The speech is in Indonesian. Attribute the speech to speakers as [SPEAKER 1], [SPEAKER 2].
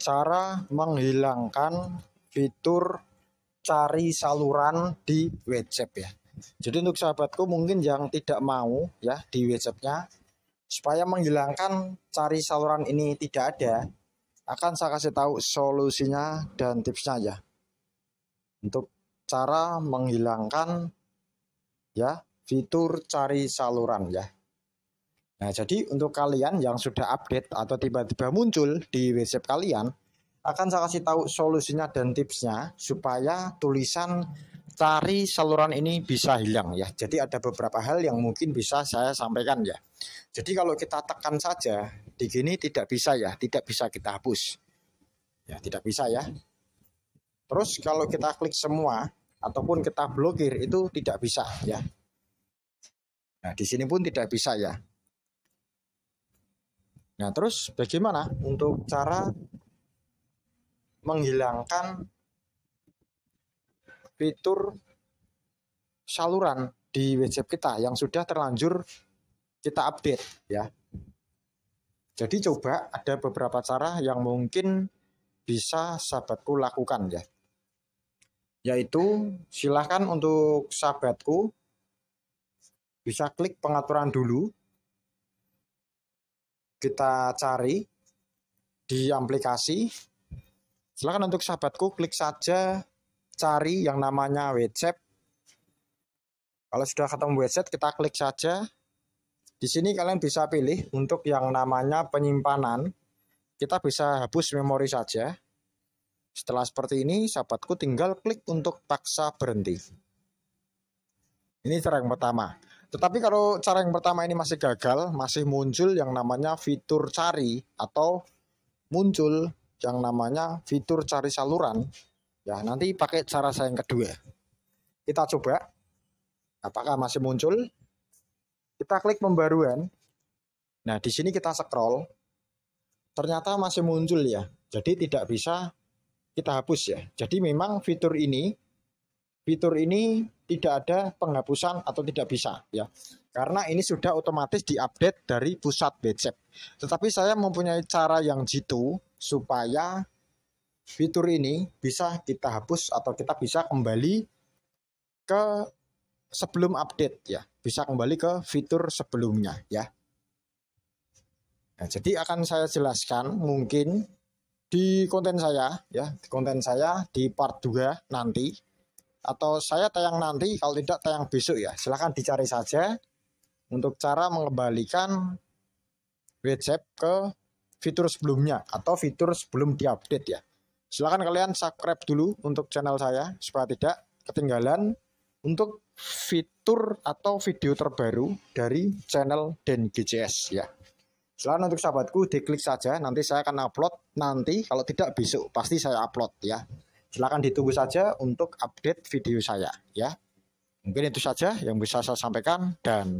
[SPEAKER 1] cara menghilangkan fitur cari saluran di WhatsApp ya. Jadi untuk sahabatku mungkin yang tidak mau ya di WhatsAppnya supaya menghilangkan cari saluran ini tidak ada, akan saya kasih tahu solusinya dan tipsnya ya. Untuk cara menghilangkan ya fitur cari saluran ya. Nah, jadi untuk kalian yang sudah update atau tiba-tiba muncul di website kalian, akan saya kasih tahu solusinya dan tipsnya supaya tulisan cari saluran ini bisa hilang ya. Jadi ada beberapa hal yang mungkin bisa saya sampaikan ya. Jadi kalau kita tekan saja di gini tidak bisa ya, tidak bisa kita hapus. Ya, tidak bisa ya. Terus kalau kita klik semua ataupun kita blokir itu tidak bisa ya. Nah, di sini pun tidak bisa ya. Nah, terus bagaimana untuk cara menghilangkan fitur saluran di WhatsApp kita yang sudah terlanjur kita update ya. Jadi coba ada beberapa cara yang mungkin bisa sahabatku lakukan ya. Yaitu silahkan untuk sahabatku bisa klik pengaturan dulu kita cari di aplikasi. Silakan untuk sahabatku klik saja cari yang namanya WhatsApp. Kalau sudah ketemu WhatsApp kita klik saja. Di sini kalian bisa pilih untuk yang namanya penyimpanan. Kita bisa hapus memori saja. Setelah seperti ini, sahabatku tinggal klik untuk paksa berhenti. Ini cara yang pertama. Tetapi kalau cara yang pertama ini masih gagal, masih muncul yang namanya fitur cari atau muncul yang namanya fitur cari saluran. Ya, nanti pakai cara saya yang kedua. Kita coba apakah masih muncul? Kita klik pembaruan. Nah, di sini kita scroll. Ternyata masih muncul ya. Jadi tidak bisa kita hapus ya. Jadi memang fitur ini fitur ini tidak ada penghapusan atau tidak bisa ya karena ini sudah otomatis diupdate dari pusat WhatsApp Tetapi saya mempunyai cara yang jitu supaya fitur ini bisa kita hapus atau kita bisa kembali ke sebelum update ya, bisa kembali ke fitur sebelumnya ya. Nah, jadi akan saya jelaskan mungkin di konten saya ya, di konten saya di part 2 nanti atau saya tayang nanti kalau tidak tayang besok ya silahkan dicari saja untuk cara mengembalikan WhatsApp ke fitur sebelumnya atau fitur sebelum diupdate ya silahkan kalian subscribe dulu untuk channel saya supaya tidak ketinggalan untuk fitur atau video terbaru dari channel Den GCS ya Selain untuk sahabatku diklik saja nanti saya akan upload nanti kalau tidak besok pasti saya upload ya Silakan ditunggu saja untuk update video saya ya. Mungkin itu saja yang bisa saya sampaikan dan